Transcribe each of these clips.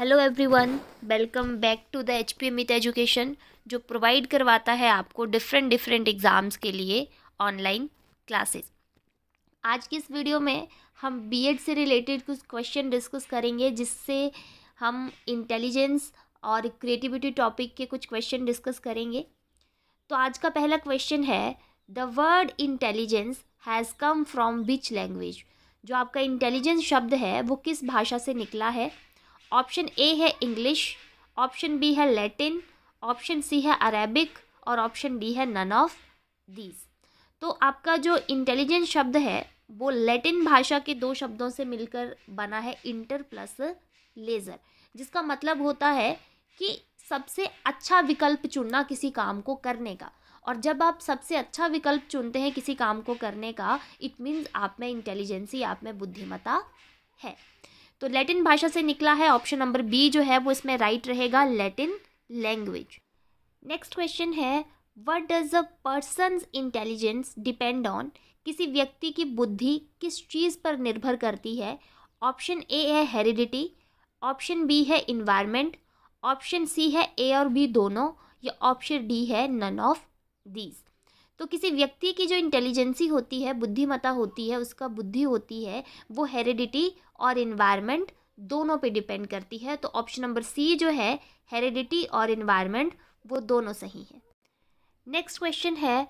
hello everyone welcome back to the H P education जो provide करवाता है आपको डिफरेंट डिफरेंट एग्ज़ाम्स के लिए ऑनलाइन क्लासेस आज की इस वीडियो में हम बीएड से रिलेटेड कुछ क्वेश्चन डिस्कस करेंगे जिससे हम इंटेलिजेंस और क्रिएटिविटी टॉपिक के कुछ क्वेश्चन डिस्कस करेंगे तो आज का पहला क्वेश्चन है the word intelligence has come from which language जो आपका इंटेलिजेंस शब्द है वो किस भाषा से निकला है ऑप्शन ए है इंग्लिश ऑप्शन बी है लैटिन ऑप्शन सी है अरेबिक और ऑप्शन डी है नन ऑफ दीज तो आपका जो इंटेलिजेंस शब्द है वो लैटिन भाषा के दो शब्दों से मिलकर बना है इंटर प्लस लेज़र जिसका मतलब होता है कि सबसे अच्छा विकल्प चुनना किसी काम को करने का और जब आप सबसे अच्छा विकल्प चुनते हैं किसी काम को करने का इट मीन्स आप में इंटेलिजेंसी आप में बुद्धिमता है तो लैटिन भाषा से निकला है ऑप्शन नंबर बी जो है वो इसमें राइट रहेगा लैटिन लैंग्वेज नेक्स्ट क्वेश्चन है what does a person's intelligence depend on किसी व्यक्ति की बुद्धि किस चीज़ पर निर्भर करती है ऑप्शन ए है हेरिडिटी ऑप्शन बी है इन्वायरमेंट ऑप्शन सी है ए और बी दोनों या ऑप्शन डी है नन ऑफ दीज तो किसी व्यक्ति की जो इंटेलिजेंसी होती है बुद्धिमता होती है उसका बुद्धि होती है वो हेरिडिटी और इन्वायरमेंट दोनों पे डिपेंड करती है तो ऑप्शन नंबर सी जो है हेरिडिटी और इन्वायरमेंट वो दोनों सही है नेक्स्ट क्वेश्चन है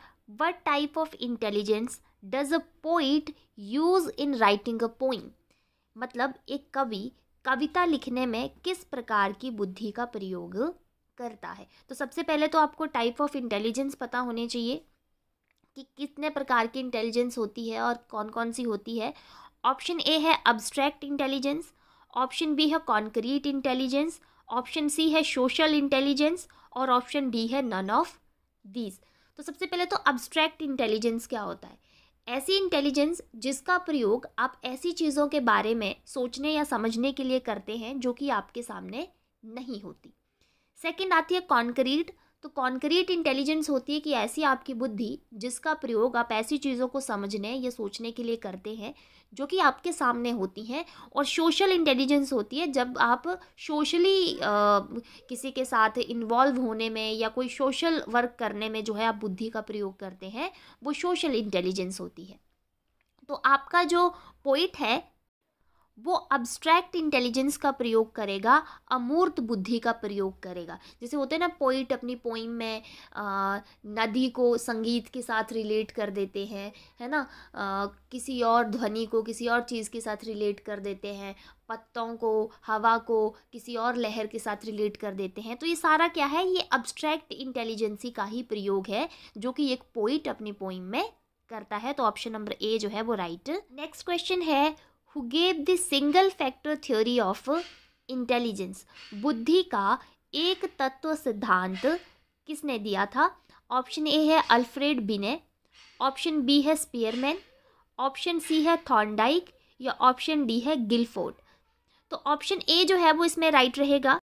what type of intelligence does a poet use in writing a poem मतलब एक कवि कविता लिखने में किस प्रकार की बुद्धि का प्रयोग करता है तो सबसे पहले तो आपको टाइप ऑफ इंटेलिजेंस पता होने चाहिए कि कितने प्रकार की इंटेलिजेंस होती है और कौन कौन सी होती है ऑप्शन ए है अब्स्ट्रैक्ट इंटेलिजेंस ऑप्शन बी है कॉन्क्रीट इंटेलिजेंस ऑप्शन सी है सोशल इंटेलिजेंस और ऑप्शन डी है नन ऑफ दीज तो सबसे पहले तो अब्स्ट्रैक्ट इंटेलिजेंस क्या होता है ऐसी इंटेलिजेंस जिसका प्रयोग आप ऐसी चीज़ों के बारे में सोचने या समझने के लिए करते हैं जो कि आपके सामने नहीं होती सेकंड आती है कॉन्क्रीट तो कॉन्क्रीट इंटेलिजेंस होती है कि ऐसी आपकी बुद्धि जिसका प्रयोग आप ऐसी चीज़ों को समझने या सोचने के लिए करते हैं जो कि आपके सामने होती हैं और सोशल इंटेलिजेंस होती है जब आप सोशली किसी के साथ इन्वॉल्व होने में या कोई सोशल वर्क करने में जो है आप बुद्धि का प्रयोग करते हैं वो सोशल इंटेलिजेंस होती है तो आपका जो पोइट है वो अब्स्ट्रैक्ट इंटेलिजेंस का प्रयोग करेगा अमूर्त बुद्धि का प्रयोग करेगा जैसे होते हैं ना पोइट अपनी पोइम में आ, नदी को संगीत के साथ रिलेट कर देते हैं है ना आ, किसी और ध्वनि को किसी और चीज़ के साथ रिलेट कर देते हैं पत्तों को हवा को किसी और लहर के साथ रिलेट कर देते हैं तो ये सारा क्या है ये अब्स्ट्रैक्ट इंटेलिजेंसी का ही प्रयोग है जो कि एक पोइट अपनी पोइम में करता है तो ऑप्शन नंबर ए जो है वो राइट नेक्स्ट क्वेश्चन है who gave the single factor theory of intelligence बुद्धि का एक तत्व सिद्धांत किसने दिया था ऑप्शन ए है अल्फ्रेड बिने ऑप्शन बी है स्पीयरमैन ऑप्शन सी है थॉर्नडाइक या ऑप्शन डी है गिलफोर्ड तो ऑप्शन ए जो है वो इसमें राइट रहेगा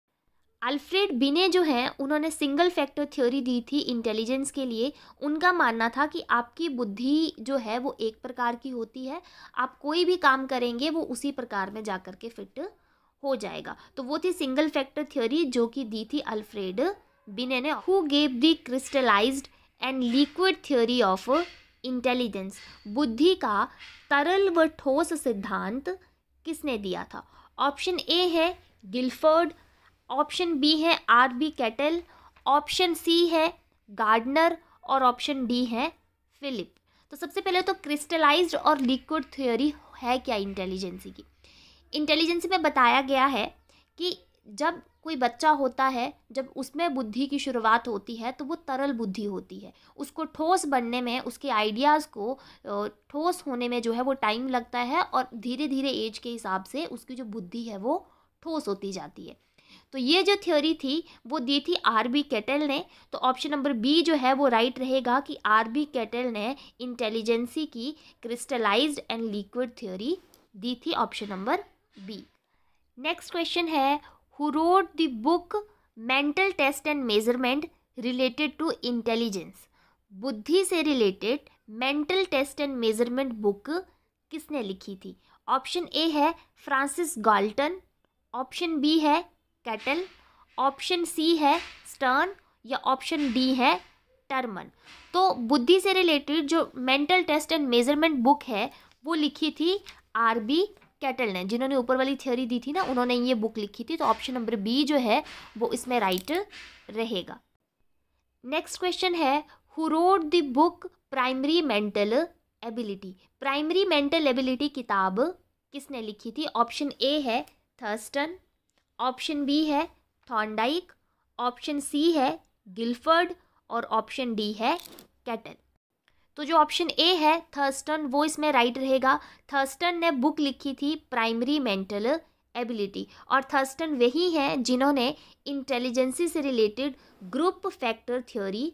अल्फ्रेड बिने जो हैं उन्होंने सिंगल फैक्टर थ्योरी दी थी इंटेलिजेंस के लिए उनका मानना था कि आपकी बुद्धि जो है वो एक प्रकार की होती है आप कोई भी काम करेंगे वो उसी प्रकार में जा कर के फिट हो जाएगा तो वो थी सिंगल फैक्टर थ्योरी जो कि दी थी अल्फ्रेड बिने ने who gave the crystallised and liquid theory of intelligence बुद्धि का तरल व ठोस सिद्धांत किसने दिया था ऑप्शन ए है गिल्फर्ड ऑप्शन बी है R B Cattell option C है गार्डनर और ऑप्शन डी है फिलिप तो सबसे पहले तो क्रिस्टलाइज्ड और लिक्विड थ्योरी है क्या इंटेलिजेंसी की इंटेलिजेंसी में बताया गया है कि जब कोई बच्चा होता है जब उसमें बुद्धि की शुरुआत होती है तो वो तरल बुद्धि होती है उसको ठोस बनने में उसके आइडियाज़ को ठोस होने में जो है वो टाइम लगता है और धीरे धीरे एज के हिसाब से उसकी जो बुद्धि है वो ठोस होती जाती है तो ये जो थ्योरी थी वो दी थी आर बी कैटल ने तो ऑप्शन नंबर बी जो है वो राइट रहेगा कि आर बी कैटल ने इंटेलिजेंसी की क्रिस्टलाइज्ड एंड लिक्विड थ्योरी दी थी option number B next question है who wrote the book mental test and measurement related to intelligence बुद्धि से related mental test and measurement book किसने लिखी थी ऑप्शन ए है फ्रांसिस गॉल्टन ऑप्शन बी है कैटल ऑप्शन सी है Stern या ऑप्शन डी है टर्मन तो बुद्धि से रिलेटेड जो mental test and measurement book है वो लिखी थी आर बी कैटल ने जिन्होंने ऊपर वाली थ्योरी दी थी ना उन्होंने ये बुक लिखी थी तो ऑप्शन नंबर बी जो है वो इसमें राइट रहेगा नेक्स्ट क्वेश्चन है who wrote the book primary mental ability primary mental ability किताब किसने लिखी थी ऑप्शन ए है थर्स्टन ऑप्शन बी है थॉन्डाइक ऑप्शन सी है गिलफर्ड और ऑप्शन डी है कैटल तो जो ऑप्शन ए है थर्स्टन वो इसमें राइट रहेगा थर्स्टन ने बुक लिखी थी प्राइमरी मेंटल एबिलिटी और थर्स्टन वही हैं जिन्होंने इंटेलिजेंसी से रिलेटेड ग्रुप फैक्टर थ्योरी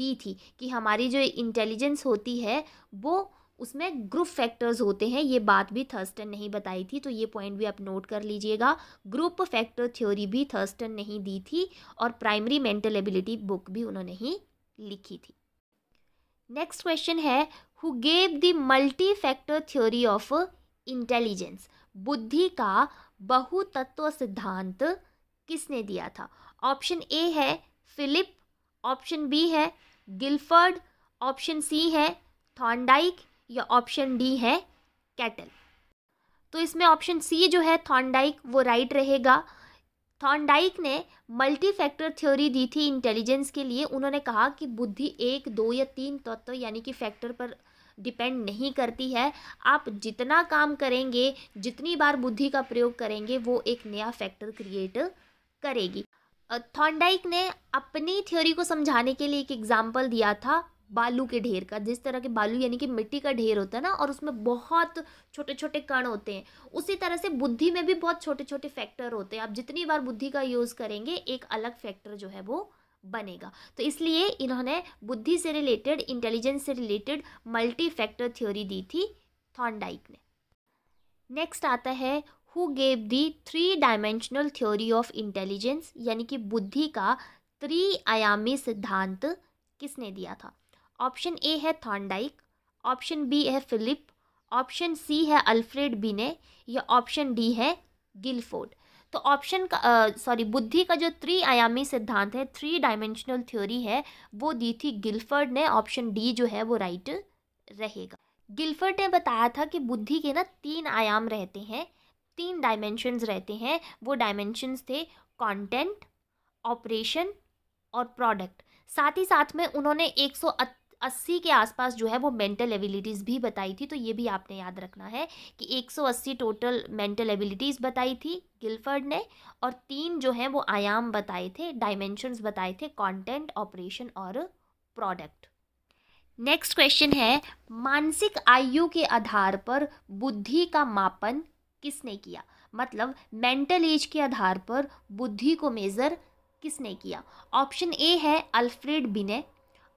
दी थी कि हमारी जो इंटेलिजेंस होती है वो उसमें ग्रुप फैक्टर्स होते हैं ये बात भी थर्स्टन नहीं बताई थी तो ये पॉइंट भी आप नोट कर लीजिएगा ग्रुप फैक्टर थ्योरी भी थर्स्टन नहीं दी थी और प्राइमरी मेंटल एबिलिटी बुक भी उन्होंने ही लिखी थी नेक्स्ट क्वेश्चन है who gave the multi factor theory of intelligence बुद्धि का बहुतत्व सिद्धांत किसने दिया था ऑप्शन ए है फिलिप ऑप्शन बी है गिलफर्ड ऑप्शन सी है थॉन्डाइक या ऑप्शन डी है कैटल तो इसमें ऑप्शन सी जो है थॉन्डाइक वो राइट रहेगा थॉन्डाइक ने मल्टी फैक्टर थ्योरी दी थी इंटेलिजेंस के लिए उन्होंने कहा कि बुद्धि एक दो या तीन तत्व तो यानी कि फैक्टर पर डिपेंड नहीं करती है आप जितना काम करेंगे जितनी बार बुद्धि का प्रयोग करेंगे वो एक नया फैक्टर क्रिएट करेगी थॉन्डाइक ने अपनी थ्योरी को समझाने के लिए एक एग्जाम्पल दिया था बालू के ढेर का जिस तरह के बालू यानी कि मिट्टी का ढेर होता है ना और उसमें बहुत छोटे छोटे कण होते हैं उसी तरह से बुद्धि में भी बहुत छोटे छोटे फैक्टर होते हैं आप जितनी बार बुद्धि का यूज़ करेंगे एक अलग फैक्टर जो है वो बनेगा तो इसलिए इन्होंने बुद्धि से रिलेटेड इंटेलिजेंस से रिलेटेड मल्टी फैक्टर थ्योरी दी थी थॉन्डाइक ने नेक्स्ट आता है who gave the three dimensional theory of intelligence यानी कि बुद्धि का त्रिआयामी सिद्धांत किसने दिया था ऑप्शन ए है थॉन्डाइक ऑप्शन बी है फिलिप ऑप्शन सी है अल्फ्रेड बिने या ऑप्शन डी है गिलफोर्ड तो ऑप्शन का सॉरी बुद्धि का जो त्रिआयामी सिद्धांत है थ्री डायमेंशनल थ्योरी है वो दी थी गिल्फर्ड ने ऑप्शन डी जो है वो राइट रहेगा गिलफर्ड ने बताया था कि बुद्धि के ना तीन आयाम रहते हैं तीन डायमेंशंस रहते हैं वो डायमेंशंस थे कंटेंट ऑपरेशन और प्रोडक्ट साथ ही साथ में उन्होंने एक सौ अस्सी के आसपास जो है वो मेंटल एबिलिटीज़ भी बताई थी तो ये भी आपने याद रखना है कि एक सौ अस्सी टोटल मेंटल एबिलिटीज़ बताई थी गिल्फर्ड ने और तीन जो हैं वो आयाम बताए थे डायमेंशंस बताए थे कंटेंट ऑपरेशन और प्रोडक्ट नेक्स्ट क्वेश्चन है मानसिक आयु के आधार पर बुद्धि का मापन किसने किया मतलब मेंटल एज के आधार पर बुद्धि को मेज़र किसने किया ऑप्शन ए है अल्फ्रेड बिने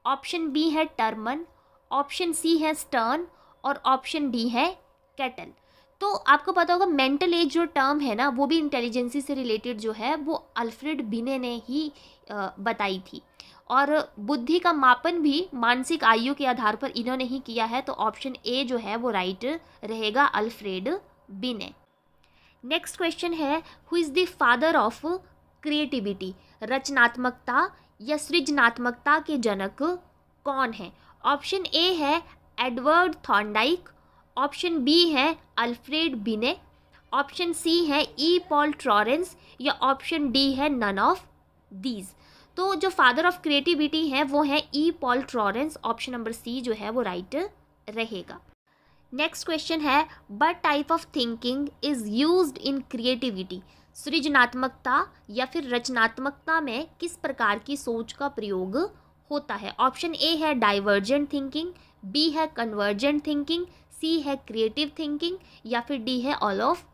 ऑप्शन बी है टर्मन ऑप्शन सी है स्टर्न और ऑप्शन डी है कैटल तो आपको पता होगा मेंटल एज जो टर्म है ना वो भी इंटेलिजेंसी से रिलेटेड जो है वो अल्फ्रेड बिने ने ही बताई थी और बुद्धि का मापन भी मानसिक आयु के आधार पर इन्होंने ही किया है तो ऑप्शन ए जो है वो राइट रहेगा अल्फ्रेड बिने नेक्स्ट क्वेश्चन है who is the father of creativity रचनात्मकता या सृजनात्मकता के जनक कौन है ऑप्शन ए है एडवर्ड थॉन्डाइक ऑप्शन बी है अल्फ्रेड बिने ऑप्शन सी है ई पॉल ट्रॉरेंस या ऑप्शन डी है नन ऑफ दीज तो जो फादर ऑफ क्रिएटिविटी है वो है E Paul Torrance option number C जो है वो राइट रहेगा नेक्स्ट क्वेश्चन है but type of thinking is use in creativity सृजनात्मकता या फिर रचनात्मकता में किस प्रकार की सोच का प्रयोग होता है ऑप्शन ए है डाइवर्जेंट थिंकिंग बी है कन्वर्जेंट थिंकिंग सी है क्रिएटिव थिंकिंग या फिर डी है ऑल ऑफ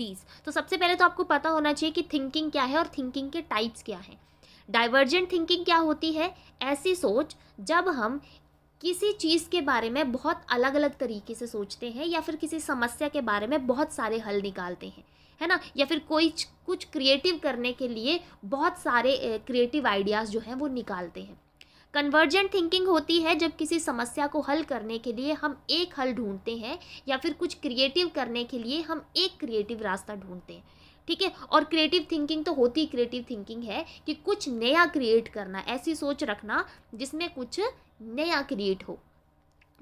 दीज तो सबसे पहले तो आपको पता होना चाहिए कि थिंकिंग क्या है और थिंकिंग के टाइप्स क्या हैं डाइवर्जेंट थिंकिंग क्या होती है ऐसी सोच जब हम किसी चीज़ के बारे में बहुत अलग अलग तरीके से सोचते हैं या फिर किसी समस्या के बारे में बहुत सारे हल निकालते हैं है ना या फिर कोई कुछ क्रिएटिव करने के लिए बहुत सारे क्रिएटिव आइडियाज़ जो हैं वो निकालते हैं कन्वर्जेंट थिंकिंग होती है जब किसी समस्या को हल करने के लिए हम एक हल ढूंढते हैं या फिर कुछ क्रिएटिव करने के लिए हम एक क्रिएटिव रास्ता ढूंढते हैं ठीक है और क्रिएटिव थिंकिंग तो होती क्रिएटिव थिंकिंग है कि कुछ नया क्रिएट करना ऐसी सोच रखना जिसमें कुछ नया क्रिएट हो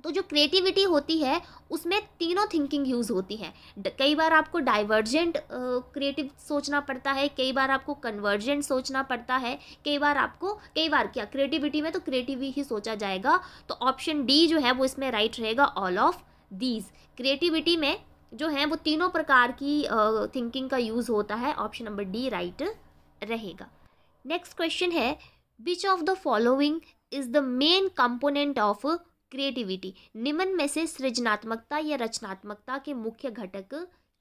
तो जो क्रिएटिविटी होती है उसमें तीनों थिंकिंग यूज़ होती है कई बार आपको डाइवर्जेंट क्रिएटिव सोचना पड़ता है कई बार आपको कन्वर्जेंट सोचना पड़ता है कई बार आपको कई बार क्या क्रिएटिविटी में तो क्रिएटिव ही सोचा जाएगा तो ऑप्शन डी जो है वो इसमें राइट रहेगा ऑल ऑफ दीज क्रिएटिविटी में जो है वो तीनों प्रकार की थिंकिंग uh, का यूज़ होता है ऑप्शन नंबर डी राइट रहेगा नेक्स्ट क्वेश्चन है which of the following is the main component of creativity निम्न में से सृजनात्मकता या रचनात्मकता के मुख्य घटक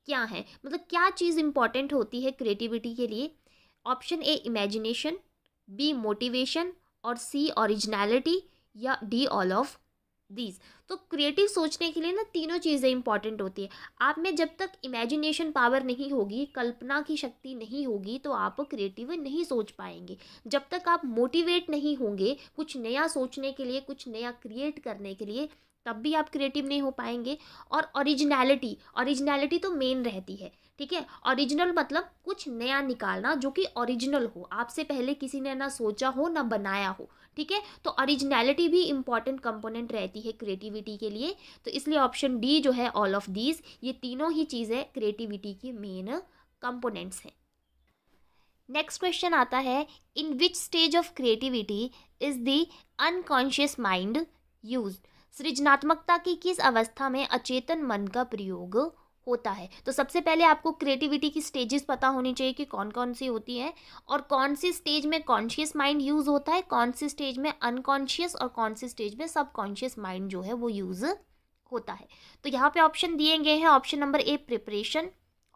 क्या हैं मतलब क्या चीज़ इंपॉर्टेंट होती है क्रिएटिविटी के लिए option A imagination B motivation और सी ओरिजिनलिटी या डी ऑल ऑफ दीज तो क्रिएटिव सोचने के लिए ना तीनों चीज़ें इंपॉर्टेंट होती है आप में जब तक इमेजिनेशन पावर नहीं होगी कल्पना की शक्ति नहीं होगी तो आप क्रिएटिव नहीं सोच पाएंगे जब तक आप मोटिवेट नहीं होंगे कुछ नया सोचने के लिए कुछ नया क्रिएट करने के लिए तब भी आप क्रिएटिव नहीं हो पाएंगे और ओरिजिनैलिटी ओरिजिनैलिटी तो मेन रहती है ठीक है ओरिजिनल मतलब कुछ नया निकालना जो कि ओरिजिनल हो आपसे पहले किसी ने ना सोचा हो ना बनाया हो ठीक है तो ओरिजिनलिटी भी इंपॉर्टेंट कंपोनेंट रहती है क्रिएटिविटी के लिए तो इसलिए ऑप्शन डी जो है ऑल ऑफ दीज ये तीनों ही चीज़ें क्रिएटिविटी की मेन कंपोनेंट्स हैं नेक्स्ट क्वेश्चन आता है in which stage of creativity is the unconscious mind use सृजनात्मकता की किस अवस्था में अचेतन मन का प्रयोग होता है तो सबसे पहले आपको क्रिएटिविटी की स्टेजेस पता होनी चाहिए कि कौन कौन सी होती हैं और कौन सी स्टेज में कॉन्शियस माइंड यूज़ होता है कौन सी स्टेज में अनकॉन्शियस और कौन सी स्टेज में सबकॉन्शियस माइंड जो है वो यूज़ होता है तो यहाँ पे ऑप्शन दिए गए हैं option number A preparation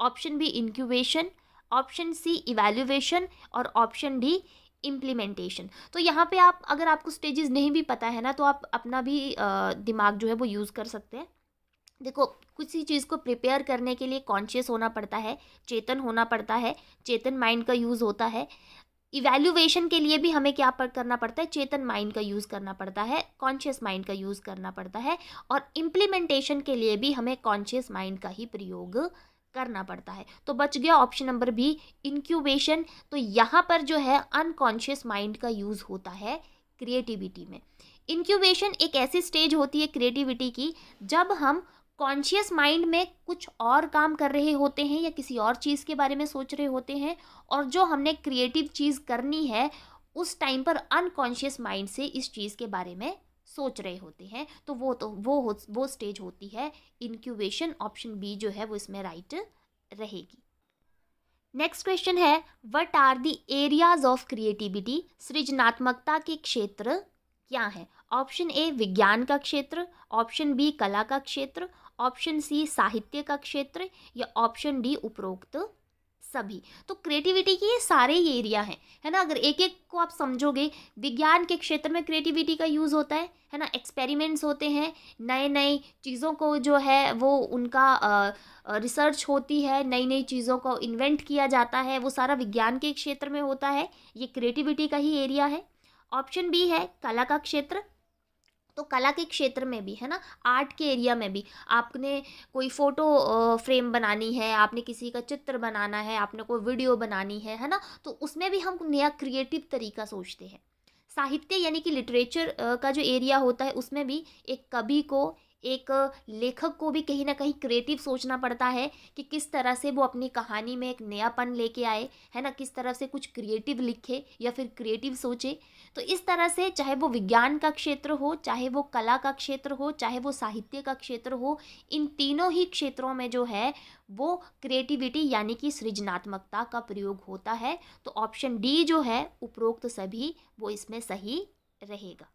option B incubation option C evaluation और ऑप्शन डी इम्प्लीमेंटेशन तो यहाँ पे आप अगर आपको स्टेजेस नहीं भी पता है ना तो आप अपना भी दिमाग जो है वो यूज़ कर सकते हैं देखो कुछ ही चीज़ को प्रिपेयर करने के लिए कॉन्शियस होना पड़ता है चेतन होना पड़ता है चेतन माइंड का यूज़ होता है इवैल्यूएशन के लिए भी हमें क्या करना पड़ता है चेतन माइंड का यूज़ करना पड़ता है कॉन्शियस माइंड का यूज़ करना पड़ता है और इम्प्लीमेंटेशन के लिए भी हमें कॉन्शियस माइंड का ही प्रयोग करना पड़ता है तो बच गया ऑप्शन नंबर बी इंक्यूबेशन तो यहाँ पर जो है अनकॉन्शियस माइंड का यूज़ होता है क्रिएटिविटी में इंक्यूबेशन एक ऐसी स्टेज होती है क्रिएटिविटी की जब हम कॉन्शियस माइंड में कुछ और काम कर रहे होते हैं या किसी और चीज़ के बारे में सोच रहे होते हैं और जो हमने क्रिएटिव चीज़ करनी है उस टाइम पर अनकॉन्शियस माइंड से इस चीज़ के बारे में सोच रहे होते हैं तो वो तो वो हो, वो स्टेज होती है इनक्यूबेशन ऑप्शन बी जो है वो इसमें राइट रहेगी नेक्स्ट क्वेश्चन है what are the areas of creativity सृजनात्मकता के क्षेत्र क्या है ऑप्शन ए विज्ञान का क्षेत्र ऑप्शन बी कला का क्षेत्र ऑप्शन सी साहित्य का क्षेत्र या ऑप्शन डी उपरोक्त सभी तो क्रिएटिविटी के ये सारे ही एरिया हैं है ना अगर एक एक को आप समझोगे विज्ञान के क्षेत्र में क्रिएटिविटी का यूज़ होता है है ना एक्सपेरिमेंट्स होते हैं नए नए चीज़ों को जो है वो उनका आ, रिसर्च होती है नई नई चीज़ों को इन्वेंट किया जाता है वो सारा विज्ञान के क्षेत्र में होता है ये क्रिएटिविटी का ही एरिया है ऑप्शन बी है कला का क्षेत्र तो कला के क्षेत्र में भी है ना आर्ट के एरिया में भी आपने कोई फ़ोटो फ्रेम बनानी है आपने किसी का चित्र बनाना है आपने कोई वीडियो बनानी है है ना तो उसमें भी हम नया क्रिएटिव तरीका सोचते हैं साहित्य यानी कि लिटरेचर का जो एरिया होता है उसमें भी एक कवि को एक लेखक को भी कहीं ना कहीं क्रिएटिव सोचना पड़ता है कि किस तरह से वो अपनी कहानी में एक नयापन लेके आए है ना किस तरह से कुछ क्रिएटिव लिखे या फिर क्रिएटिव सोचे तो इस तरह से चाहे वो विज्ञान का क्षेत्र हो चाहे वो कला का क्षेत्र हो चाहे वो साहित्य का क्षेत्र हो इन तीनों ही क्षेत्रों में जो है वो क्रिएटिविटी यानी कि सृजनात्मकता का प्रयोग होता है तो ऑप्शन डी जो है उपरोक्त सभी वो इसमें सही रहेगा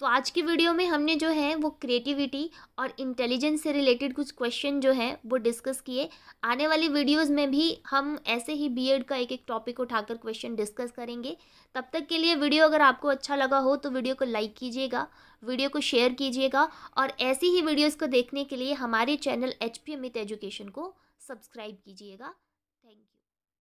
तो आज की वीडियो में हमने जो है वो क्रिएटिविटी और इंटेलिजेंस से रिलेटेड कुछ क्वेश्चन जो है वो डिस्कस किए आने वाली वीडियोस में भी हम ऐसे ही बीएड का एक एक टॉपिक उठाकर क्वेश्चन डिस्कस करेंगे तब तक के लिए वीडियो अगर आपको अच्छा लगा हो तो वीडियो को लाइक कीजिएगा वीडियो को शेयर कीजिएगा और ऐसी ही वीडियोज़ को देखने के लिए हमारे चैनल एच पी एजुकेशन को सब्सक्राइब कीजिएगा